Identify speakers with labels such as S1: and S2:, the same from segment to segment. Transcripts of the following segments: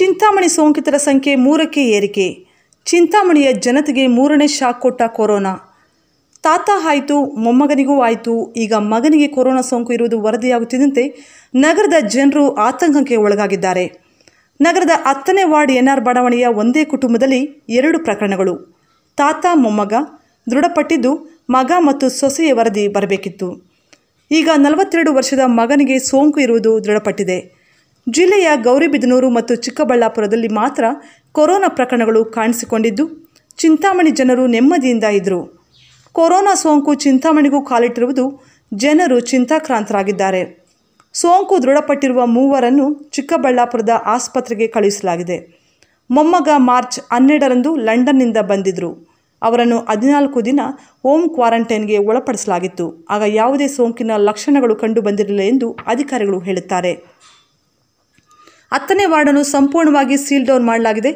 S1: ಚಿಂತಾಮಣಿ ಸೋಂಕಿತರ ಸಂಖ್ಯೆ ಮೂರಕ್ಕೆ ಏರಿಕೆ ಚಿಂತಾಮಣಿಯ ಜನತೆಗೆ ಮೂರನೇ ಶಾಕ್ ಕೊಟ್ಟ ಕೊರೋನಾ ತಾತ ಆಯಿತು ಮೊಮ್ಮಗನಿಗೂ ಆಯಿತು ಈಗ ಮಗನಿಗೆ ಕೊರೋನಾ ಸೋಂಕು ಇರುವುದು ವರದಿಯಾಗುತ್ತಿದ್ದಂತೆ ನಗರದ ಜನರು ಆತಂಕಕ್ಕೆ ಒಳಗಾಗಿದ್ದಾರೆ ನಗರದ ಹತ್ತನೇ ವಾರ್ಡ್ ಎನ್ಆರ್ ಬಡಾವಣೆಯ ಒಂದೇ ಕುಟುಂಬದಲ್ಲಿ ಎರಡು ಪ್ರಕರಣಗಳು ತಾತ ಮೊಮ್ಮಗ ದೃಢಪಟ್ಟಿದ್ದು ಮಗ ಮತ್ತು ಸೊಸೆಯ ವರದಿ ಬರಬೇಕಿತ್ತು ಈಗ ನಲವತ್ತೆರಡು ವರ್ಷದ ಮಗನಿಗೆ ಸೋಂಕು ಇರುವುದು ದೃಢಪಟ್ಟಿದೆ ಜಿಲ್ಲೆಯ ಗೌರಿಬಿದನೂರು ಮತ್ತು ಚಿಕ್ಕಬಳ್ಳಾಪುರದಲ್ಲಿ ಮಾತ್ರ ಕೊರೋನಾ ಪ್ರಕರಣಗಳು ಕಾಣಿಸಿಕೊಂಡಿದ್ದು ಚಿಂತಾಮಣಿ ಜನರು ನೆಮ್ಮದಿಯಿಂದ ಇದ್ದರು ಕೊರೋನಾ ಸೋಂಕು ಚಿಂತಾಮಣಿಗೂ ಕಾಲಿಟ್ಟಿರುವುದು ಜನರು ಚಿಂತಾಕ್ರಾಂತರಾಗಿದ್ದಾರೆ ಸೋಂಕು ದೃಢಪಟ್ಟಿರುವ ಮೂವರನ್ನು ಚಿಕ್ಕಬಳ್ಳಾಪುರದ ಆಸ್ಪತ್ರೆಗೆ ಕಳುಹಿಸಲಾಗಿದೆ ಮೊಮ್ಮಗ ಮಾರ್ಚ್ ಹನ್ನೆರಡರಂದು ಲಂಡನ್ನಿಂದ ಬಂದಿದ್ದರು ಅವರನ್ನು ಹದಿನಾಲ್ಕು ದಿನ ಹೋಮ್ ಕ್ವಾರಂಟೈನ್ಗೆ ಒಳಪಡಿಸಲಾಗಿತ್ತು ಆಗ ಯಾವುದೇ ಸೋಂಕಿನ ಲಕ್ಷಣಗಳು ಕಂಡುಬಂದಿರಲಿಲ್ಲ ಎಂದು ಅಧಿಕಾರಿಗಳು ಹೇಳುತ್ತಾರೆ ಹತ್ತನೇ ವಾರ್ಡನ್ನು ಸಂಪೂರ್ಣವಾಗಿ ಸೀಲ್ ಡೌನ್ ಮಾಡಲಾಗಿದೆ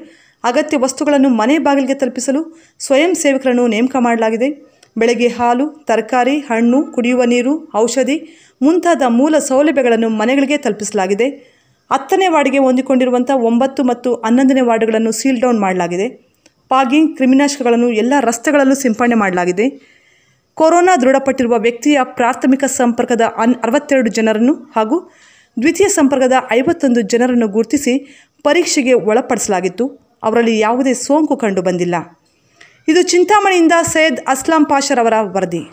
S1: ಅಗತ್ಯ ವಸ್ತುಗಳನ್ನು ಮನೆ ಬಾಗಿಲಿಗೆ ತಲುಪಿಸಲು ಸ್ವಯಂ ಸೇವಕರನ್ನು ನೇಮಕ ಮಾಡಲಾಗಿದೆ ಬೆಳಗ್ಗೆ ಹಾಲು ತರಕಾರಿ ಹಣ್ಣು ಕುಡಿಯುವ ನೀರು ಔಷಧಿ ಮುಂತಾದ ಮೂಲ ಸೌಲಭ್ಯಗಳನ್ನು ಮನೆಗಳಿಗೆ ತಲುಪಿಸಲಾಗಿದೆ ಹತ್ತನೇ ವಾರ್ಡ್ಗೆ ಹೊಂದಿಕೊಂಡಿರುವಂಥ ಒಂಬತ್ತು ಮತ್ತು ಹನ್ನೊಂದನೇ ವಾರ್ಡ್ಗಳನ್ನು ಸೀಲ್ ಡೌನ್ ಮಾಡಲಾಗಿದೆ ಪಾಗಿಂಗ್ ಕ್ರಿಮಿನಾಶಕಗಳನ್ನು ಎಲ್ಲ ರಸ್ತೆಗಳಲ್ಲೂ ಸಿಂಪಡಣೆ ಮಾಡಲಾಗಿದೆ ಕೊರೋನಾ ದೃಢಪಟ್ಟಿರುವ ವ್ಯಕ್ತಿಯ ಪ್ರಾಥಮಿಕ ಸಂಪರ್ಕದ ಅನ್ ಅರವತ್ತೆರಡು ಜನರನ್ನು ಹಾಗೂ ದ್ವಿತೀಯ ಸಂಪರ್ಕದ ಐವತ್ತೊಂದು ಜನರನ್ನು ಗುರುತಿಸಿ ಪರೀಕ್ಷೆಗೆ ಒಳಪಡಿಸಲಾಗಿತ್ತು ಅವರಲ್ಲಿ ಯಾವುದೇ ಸೋಂಕು ಕಂಡುಬಂದಿಲ್ಲ ಇದು ಚಿಂತಾಮಣಿಯಿಂದ ಸೈಯದ್ ಅಸ್ಲಾಂ ಅವರ ವರದಿ